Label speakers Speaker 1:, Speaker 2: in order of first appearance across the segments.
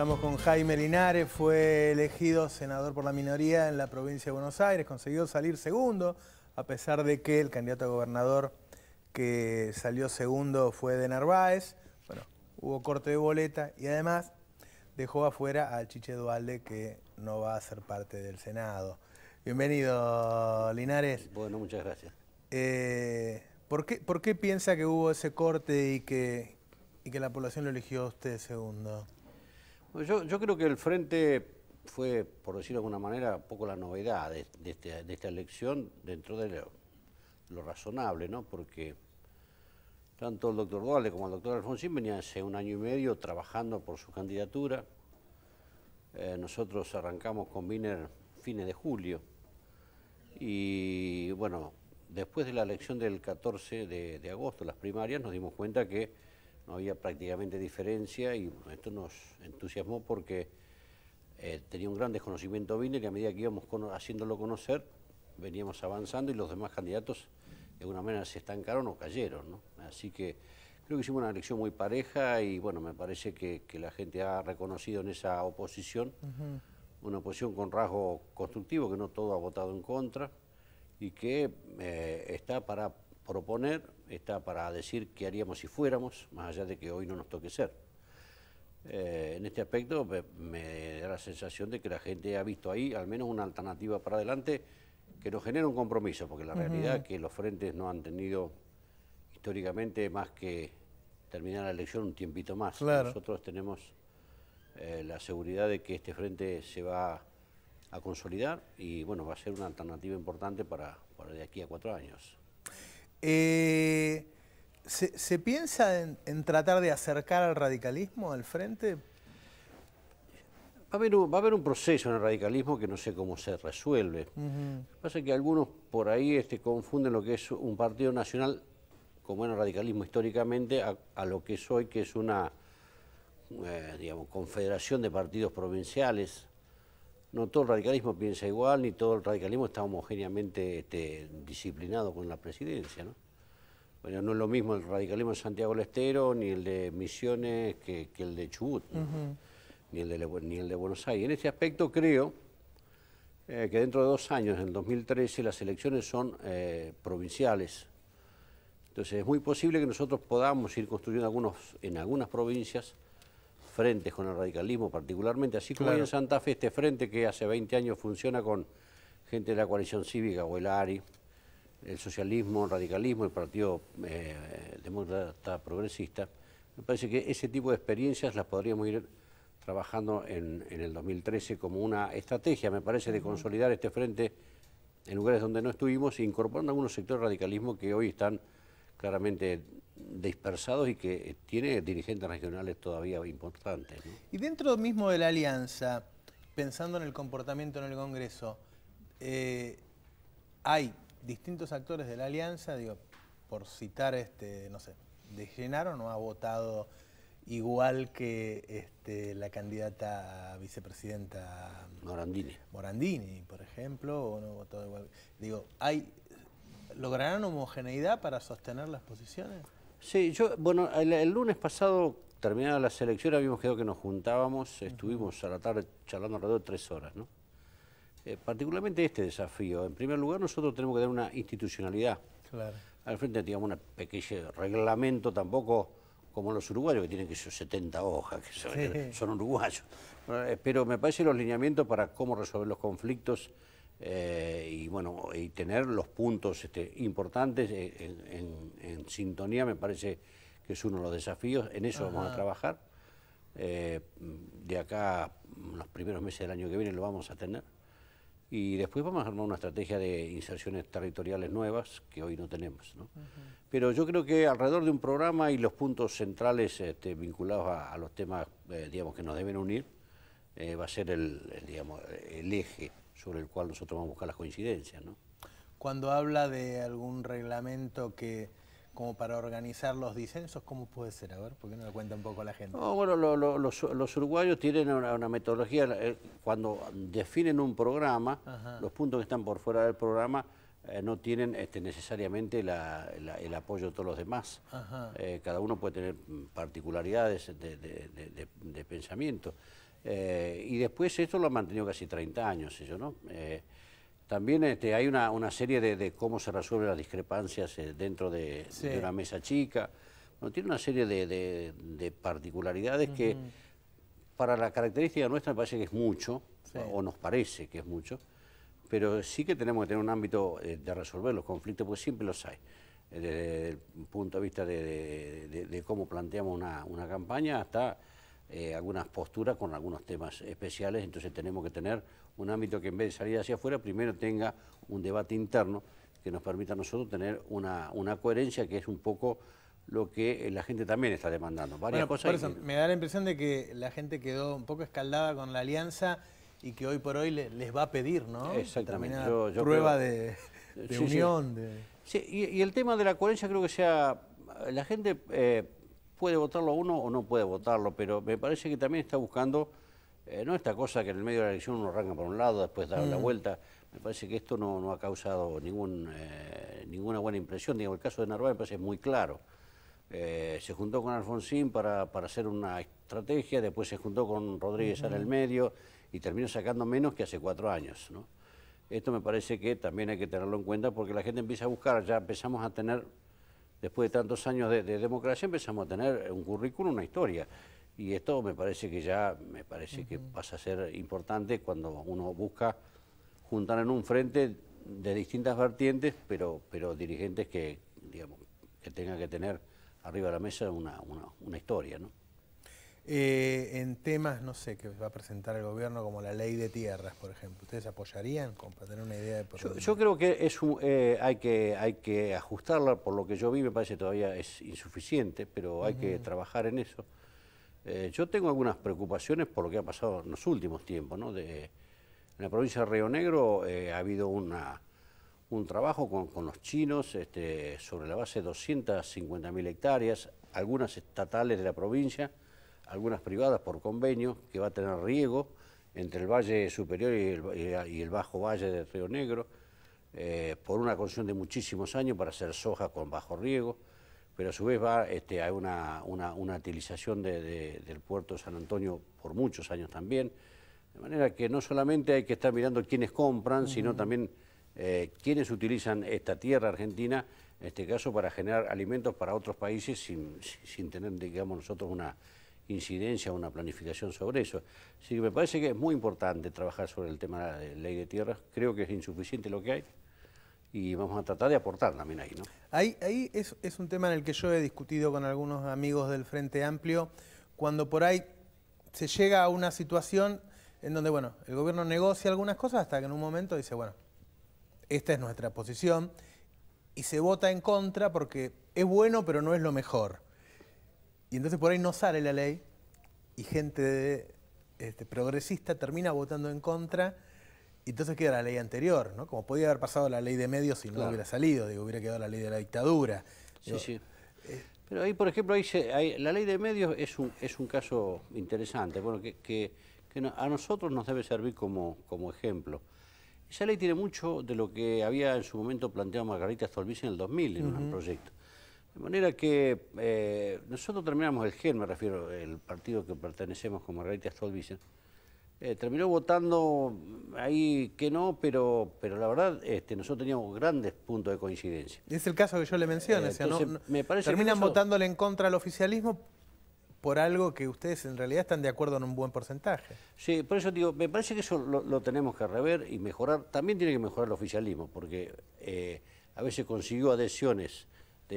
Speaker 1: Estamos con Jaime Linares, fue elegido senador por la minoría en la provincia de Buenos Aires, consiguió salir segundo, a pesar de que el candidato a gobernador que salió segundo fue de Narváez. Bueno, hubo corte de boleta y además dejó afuera al Chiche Dualde que no va a ser parte del Senado. Bienvenido, Linares. Bueno, muchas gracias. Eh, ¿por, qué, piensa que hubo ese corte y que, y que la población lo eligió a usted segundo?
Speaker 2: Yo, creo que el Frente fue, por decirlo de alguna manera, un poco la novedad este, de, esta elección dentro de lo, razonable, ¿no? Porque tanto el doctor Duarte como el doctor Alfonsín venían hace un año y medio trabajando por su candidatura. Eh, nosotros arrancamos con Biner fines de julio y bueno, después de la elección del 14 de agosto, las primarias, nos dimos cuenta que no había prácticamente diferencia y esto nos entusiasmó porque eh, tenía un gran desconocimiento vino que a medida que íbamos haciéndolo conocer, veníamos avanzando y los demás candidatos de alguna manera se estancaron o cayeron. Así que creo que hicimos una elección muy pareja y bueno, me parece que, la gente ha reconocido en esa oposición una oposición con rasgo constructivo, que no todo ha votado en contra y que eh, está para proponer, está para decir qué haríamos si fuéramos, más allá de que hoy no nos toque ser. Eh, en este aspecto me, da la sensación de que la gente ha visto ahí al menos una alternativa para adelante que nos genera un compromiso, porque la realidad es que los frentes no han tenido históricamente más que terminar la elección un tiempito más. Nosotros tenemos eh, la seguridad de que este frente se va a consolidar y bueno, va a ser una alternativa importante para,
Speaker 1: para de aquí a cuatro años. Eh, ¿se, piensa en, tratar de acercar al radicalismo al frente? Va a, haber
Speaker 2: un, va a haber un proceso en el radicalismo que no sé cómo se resuelve.
Speaker 1: Lo que
Speaker 2: pasa es que algunos por ahí este, confunden lo que es un partido nacional, como era el radicalismo históricamente, a, lo que es hoy, que es una eh, digamos, confederación de partidos provinciales no todo el radicalismo piensa igual, ni todo el radicalismo está homogéneamente este, disciplinado con la presidencia, ¿no? Bueno, no es lo mismo el radicalismo de Santiago del Estero, ni el de Misiones, que, el de Chubut, ni, el de, de Buenos Aires. En este aspecto creo eh, que dentro de dos años, en 2013, las elecciones son eh, provinciales. Entonces es muy posible que nosotros podamos ir construyendo algunos, en algunas provincias frentes con el radicalismo particularmente, así como en Santa Fe este frente que hace 20 años funciona con gente de la coalición cívica o el ARI, el socialismo, el radicalismo, el Partido eh, Demócrata Progresista. Me parece que ese tipo de experiencias las podríamos ir trabajando en, en el 2013 como una estrategia, me parece, de consolidar este frente en lugares donde no estuvimos e incorporando algunos sectores de radicalismo que hoy están claramente dispersados y que tiene dirigentes regionales todavía importantes.
Speaker 1: Y dentro mismo de la alianza, pensando en el comportamiento en el Congreso, eh, hay distintos actores de la alianza, digo, por citar, este, no sé, de Llenaro no ha votado igual que este, la candidata a vicepresidenta Morandini. Morandini, por ejemplo, o no ha votado igual. Digo, hay ¿Lograrán homogeneidad para sostener las posiciones?
Speaker 2: Sí, yo, bueno, el, lunes pasado, terminada la selección, habíamos quedado que nos juntábamos, estuvimos a la tarde charlando alrededor de tres horas, ¿no? Eh, particularmente este desafío. En primer lugar, nosotros tenemos que dar una institucionalidad. Claro. Al frente, digamos, un pequeño reglamento tampoco como los uruguayos, que tienen que ser 70 hojas, que son, son uruguayos. Eh, pero me parece los lineamientos para cómo resolver los conflictos eh, y bueno, y tener los puntos este, importantes eh, en, sintonía me parece que es uno de los desafíos, en eso vamos a trabajar. Eh, de acá, los primeros meses del año que viene lo vamos a tener. Y después vamos a armar una estrategia de inserciones territoriales nuevas que hoy no tenemos. Pero yo creo que alrededor de un programa y los puntos centrales este, vinculados a, los temas digamos, que nos deben unir, va a ser el, el digamos, el eje sobre el cual nosotros vamos a buscar las coincidencias. ¿no?
Speaker 1: Cuando habla de algún reglamento que como para organizar los disensos, ¿cómo puede ser? A ver, ¿por qué no lo cuenta un poco la gente? No,
Speaker 2: bueno, los, uruguayos tienen una, metodología, eh, cuando definen un programa, los puntos que están por fuera del programa eh, no tienen este, necesariamente el apoyo de todos los demás. Eh, cada uno puede tener mm, particularidades de, de pensamiento. Eh, y después esto lo ha mantenido casi 30 años, eso, ¿no? Eh, también este, hay una, serie de, cómo se resuelven las discrepancias eh, dentro de, una mesa chica. tiene una serie de, particularidades que para la característica nuestra me parece que es mucho, o nos parece que es mucho, pero sí que tenemos que tener un ámbito de resolver los conflictos, porque siempre los hay desde el punto de vista de, cómo planteamos una, una, campaña hasta eh, algunas posturas con algunos temas especiales, entonces tenemos que tener un ámbito que en vez de salir hacia afuera, primero tenga un debate interno que nos permita a nosotros tener una, una coherencia que es un poco lo que la gente también está demandando. Me
Speaker 1: da la impresión de que la gente quedó un poco escaldada con la alianza y que hoy por hoy les, va a pedir, ¿no? Exactamente. prueba de, unión.
Speaker 2: y, el tema de la coherencia creo que sea... La gente... Eh, puede votarlo uno o no puede votarlo, pero me parece que también está buscando, eh, no esta cosa que en el medio de la elección uno arranca por un lado, después da la mm. vuelta, me parece que esto no, no ha causado ningún, eh, ninguna buena impresión, digo el caso de Narváez me parece muy claro. Eh, se juntó con Alfonsín para, para, hacer una estrategia, después se juntó con Rodríguez en el medio y terminó sacando menos que hace cuatro años. ¿no? Esto me parece que también hay que tenerlo en cuenta porque la gente empieza a buscar, ya empezamos a tener después de tantos años de, democracia empezamos a tener un currículum, una historia. Y esto me parece que ya me parece que pasa a ser importante cuando uno busca juntar en un frente de distintas vertientes, pero, pero dirigentes que, digamos, que tengan que tener arriba de la mesa una,
Speaker 1: una historia, ¿no? Eh, en temas, no sé, que va a presentar el gobierno, como la ley de tierras, por ejemplo, ¿ustedes apoyarían para tener una idea de por yo,
Speaker 2: yo, creo que, es eh, hay que ajustarla, por lo que yo vi me parece todavía es insuficiente, pero hay que trabajar en eso. Eh, yo tengo algunas preocupaciones por lo que ha pasado en los últimos tiempos. De, en la provincia de Río Negro ha habido un trabajo con, los chinos este, sobre la base de 250.000 hectáreas, algunas estatales de la provincia algunas privadas por convenio, que va a tener riego entre el Valle Superior y el, Bajo Valle del Río Negro, eh, por una concesión de muchísimos años para hacer soja con bajo riego, pero a su vez va este, a una, utilización del puerto de San Antonio por muchos años también, de manera que no solamente hay que estar mirando quiénes compran, sino también eh, quiénes utilizan esta tierra argentina, en este caso para generar alimentos para otros países sin, sin tener, digamos, nosotros una incidencia, una planificación sobre eso. Así que me parece que es muy importante trabajar sobre el tema de la ley de tierras. Creo que es insuficiente lo que hay y vamos a tratar de aportar también ahí. ¿no?
Speaker 1: Ahí, ahí es, es un tema en el que yo he discutido con algunos amigos del Frente Amplio, cuando por ahí se llega a una situación en donde, bueno, el gobierno negocia algunas cosas hasta que en un momento dice, bueno, esta es nuestra posición y se vota en contra porque es bueno pero no es lo mejor. Y entonces por ahí no sale la ley y gente este, progresista termina votando en contra y entonces queda la ley anterior, ¿no? Como podía haber pasado la ley de medios si no hubiera salido, digo, hubiera quedado la ley de la dictadura. sí, sí. Eh, pero ahí, por ejemplo, ahí
Speaker 2: la ley de medios es un, es un caso interesante, bueno, que, a nosotros nos debe servir como, como ejemplo. Esa ley tiene mucho de lo que había en su momento planteado Margarita Stolbiz en el 2000 en un proyecto. De manera que eh, nosotros terminamos el GEN, me refiero, el partido que pertenecemos como Margarita Stolbizer, eh, terminó votando ahí que no, pero, pero la verdad este, nosotros teníamos grandes puntos de coincidencia.
Speaker 1: Es el caso que yo le menciono, me parece terminan votándole en contra al oficialismo por algo que ustedes en realidad están de acuerdo en un buen porcentaje. Sí, por eso digo, me
Speaker 2: parece que eso lo, tenemos que rever y mejorar. También tiene que mejorar el oficialismo, porque eh, a veces consiguió adhesiones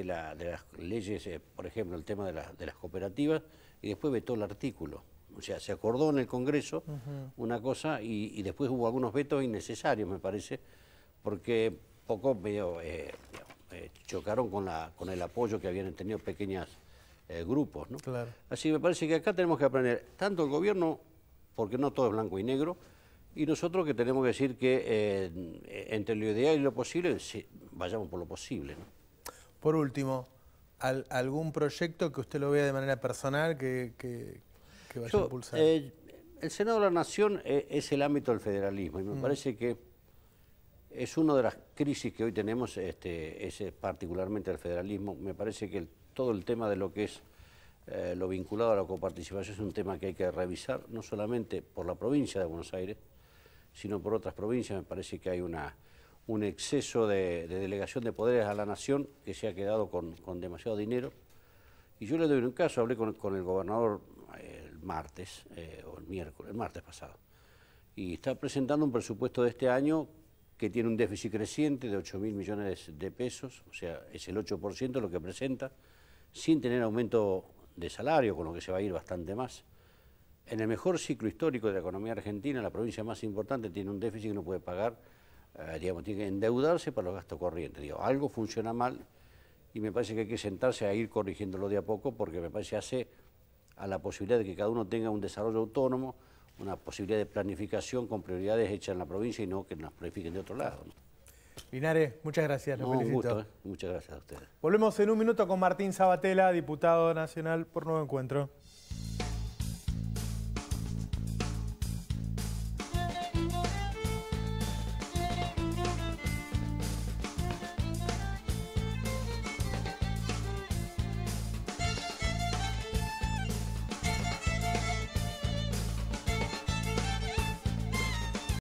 Speaker 2: de, las leyes, eh, por ejemplo, el tema de, de, las cooperativas, y después vetó el artículo. O sea, se acordó en el Congreso una cosa y, después hubo algunos vetos innecesarios, me parece, porque poco medio eh, eh, chocaron con, la, con el apoyo que habían tenido pequeños grupos. ¿no? Claro. Así me parece que acá tenemos que aprender, tanto el gobierno, porque no todo es blanco y negro, y nosotros que tenemos que decir que entre lo ideal y lo posible, vayamos por lo posible. ¿no?
Speaker 1: Por último, ¿algún proyecto que usted lo vea de manera personal que, vaya a impulsar? Eh, el Senado de la Nación eh, es,
Speaker 2: el ámbito del federalismo y me mm. parece que es una de las crisis que hoy tenemos, este, es eh, particularmente el federalismo. Me parece que todo el tema de lo que es lo vinculado a la coparticipación es un tema que hay que revisar, no solamente por la provincia de Buenos Aires, sino por otras provincias. Me parece que hay una un exceso de, delegación de poderes a la nación que se ha quedado con, demasiado dinero. Y yo le doy un caso, hablé con, el gobernador eh, el martes, eh, o el miércoles, el martes pasado, y está presentando un presupuesto de este año que tiene un déficit creciente de 8 mil millones de pesos, o sea, es el 8% lo que presenta, sin tener aumento de salario, con lo que se va a ir bastante más. En el mejor ciclo histórico de la economía argentina, la provincia más importante tiene un déficit que no puede pagar eh, digamos, tiene que endeudarse para los gastos corrientes. Digo, algo funciona mal y me parece que hay que sentarse a ir corrigiéndolo de a poco porque me parece que hace a la posibilidad de que cada uno tenga un desarrollo autónomo, una posibilidad de planificación con prioridades hechas en la provincia y no que nos planifiquen de otro lado.
Speaker 1: Linares, muchas gracias. un gusto, ¿eh?
Speaker 2: Muchas gracias a ustedes.
Speaker 1: Volvemos en un minuto con Martín Sabatella, diputado nacional por Nuevo Encuentro.